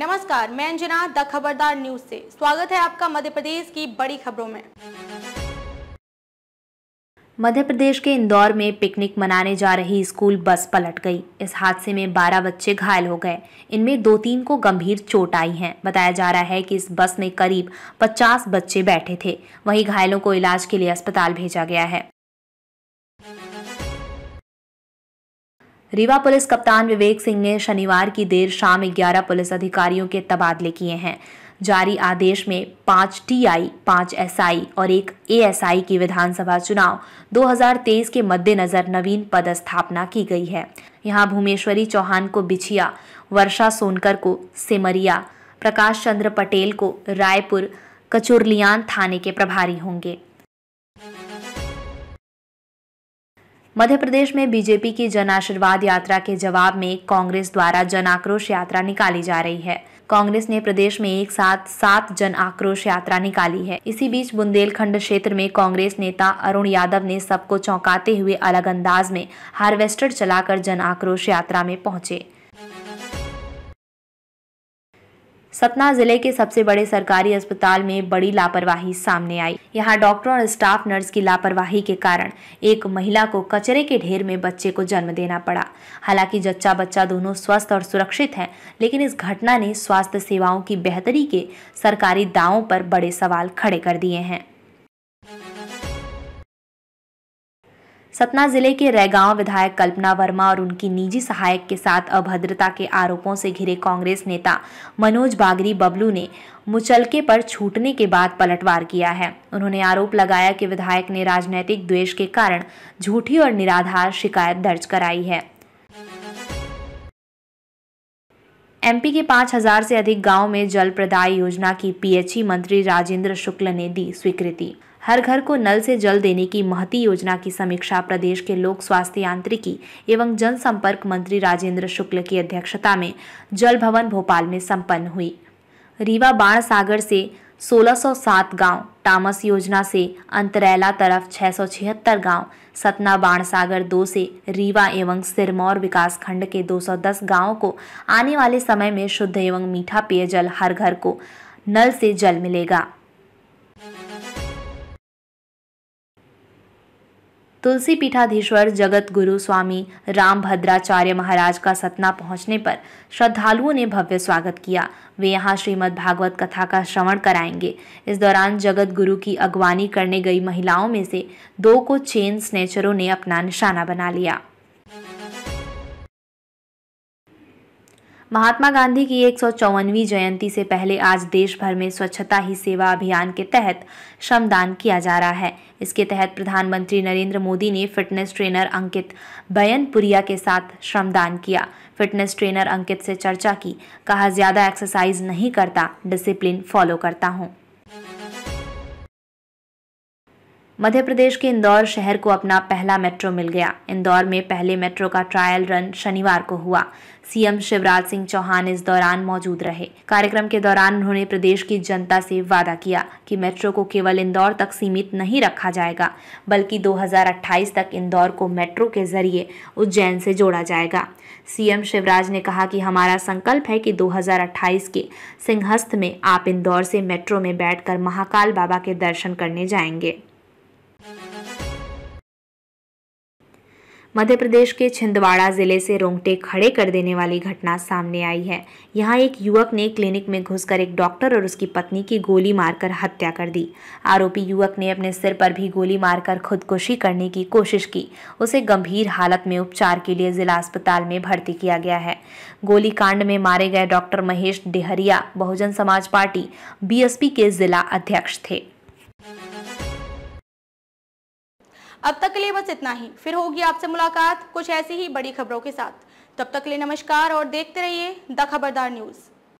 नमस्कार मैं अंजना द खबरदार न्यूज से स्वागत है आपका मध्य प्रदेश की बड़ी खबरों में मध्य प्रदेश के इंदौर में पिकनिक मनाने जा रही स्कूल बस पलट गई इस हादसे में 12 बच्चे घायल हो गए इनमें दो तीन को गंभीर चोट आई है बताया जा रहा है कि इस बस में करीब 50 बच्चे बैठे थे वहीं घायलों को इलाज के लिए अस्पताल भेजा गया है रीवा पुलिस कप्तान विवेक सिंह ने शनिवार की देर शाम ग्यारह पुलिस अधिकारियों के तबादले किए हैं जारी आदेश में पाँच टीआई, पाँच एसआई और एक एएसआई की विधानसभा चुनाव 2023 के मद्देनजर नवीन पदस्थापना की गई है यहां भूमेश्वरी चौहान को बिछिया वर्षा सोनकर को सिमरिया प्रकाश चंद्र पटेल को रायपुर कचुरलियान थाने के प्रभारी होंगे मध्य प्रदेश में बीजेपी की जन आशीर्वाद यात्रा के जवाब में कांग्रेस द्वारा जन आक्रोश यात्रा निकाली जा रही है कांग्रेस ने प्रदेश में एक साथ सात जन आक्रोश यात्रा निकाली है इसी बीच बुंदेलखंड क्षेत्र में कांग्रेस नेता अरुण यादव ने सबको चौंकाते हुए अलग अंदाज में हार्वेस्टर चलाकर जन आक्रोश यात्रा में पहुंचे सतना जिले के सबसे बड़े सरकारी अस्पताल में बड़ी लापरवाही सामने आई यहाँ डॉक्टरों और स्टाफ नर्स की लापरवाही के कारण एक महिला को कचरे के ढेर में बच्चे को जन्म देना पड़ा हालांकि जच्चा बच्चा दोनों स्वस्थ और सुरक्षित हैं लेकिन इस घटना ने स्वास्थ्य सेवाओं की बेहतरी के सरकारी दावों पर बड़े सवाल खड़े कर दिए हैं सतना जिले के रैगांव विधायक कल्पना वर्मा और उनकी निजी सहायक के साथ अभद्रता के आरोपों से घिरे कांग्रेस नेता मनोज बागरी बबलू ने मुचलके पर छूटने के बाद पलटवार किया है उन्होंने आरोप लगाया कि विधायक ने राजनैतिक द्वेष के कारण झूठी और निराधार शिकायत दर्ज कराई है एमपी के 5000 से अधिक गांव में जल प्रदाय योजना की पीएचई मंत्री राजेंद्र शुक्ल ने दी स्वीकृति हर घर को नल से जल देने की महती योजना की समीक्षा प्रदेश के लोक स्वास्थ्य यांत्रिकी एवं जनसंपर्क मंत्री राजेंद्र शुक्ल की अध्यक्षता में जल भवन भोपाल में संपन्न हुई रीवा बाण सागर से 1607 गांव टामस योजना से अंतरैला तरफ 676 गांव सतना बाणसागर दो से रीवा एवं सिरमौर विकास खंड के 210 गांवों को आने वाले समय में शुद्ध एवं मीठा पेयजल हर घर को नल से जल मिलेगा तुलसी पीठाधीश्वर जगत गुरु स्वामी राम भद्राचार्य महाराज का सतना पहुंचने पर श्रद्धालुओं ने भव्य स्वागत किया वे यहाँ श्रीमद् भागवत कथा का श्रवण कराएंगे इस दौरान जगत गुरु की अगवानी करने गई महिलाओं में से दो को चेन स्नेचरों ने अपना निशाना बना लिया महात्मा गांधी की एक जयंती से पहले आज देश भर में स्वच्छता ही सेवा अभियान के तहत श्रमदान किया जा रहा है इसके तहत प्रधानमंत्री नरेंद्र मोदी ने फिटनेस ट्रेनर अंकित बयन पुरिया के साथ श्रमदान किया फिटनेस ट्रेनर अंकित से चर्चा की कहा ज़्यादा एक्सरसाइज नहीं करता डिसिप्लिन फॉलो करता हूँ मध्य प्रदेश के इंदौर शहर को अपना पहला मेट्रो मिल गया इंदौर में पहले मेट्रो का ट्रायल रन शनिवार को हुआ सीएम शिवराज सिंह चौहान इस दौरान मौजूद रहे कार्यक्रम के दौरान उन्होंने प्रदेश की जनता से वादा किया कि मेट्रो को केवल इंदौर तक सीमित नहीं रखा जाएगा बल्कि 2028 तक इंदौर को मेट्रो के जरिए उज्जैन से जोड़ा जाएगा सीएम शिवराज ने कहा कि हमारा संकल्प है कि 2028 के सिंहस्थ में आप इंदौर से मेट्रो में बैठकर महाकाल बाबा के दर्शन करने जाएंगे मध्य प्रदेश के छिंदवाड़ा जिले से रोंगटे खड़े कर देने वाली घटना सामने आई है यहाँ एक युवक ने क्लिनिक में घुसकर एक डॉक्टर और उसकी पत्नी की गोली मारकर हत्या कर दी आरोपी युवक ने अपने सिर पर भी गोली मारकर खुदकुशी करने की कोशिश की उसे गंभीर हालत में उपचार के लिए जिला अस्पताल में भर्ती किया गया है गोली कांड में मारे गए डॉक्टर महेश डेहरिया बहुजन समाज पार्टी बी के जिला अध्यक्ष थे अब तक के लिए बस इतना ही फिर होगी आपसे मुलाकात कुछ ऐसी ही बड़ी खबरों के साथ तब तक के लिए नमस्कार और देखते रहिए द खबरदार न्यूज़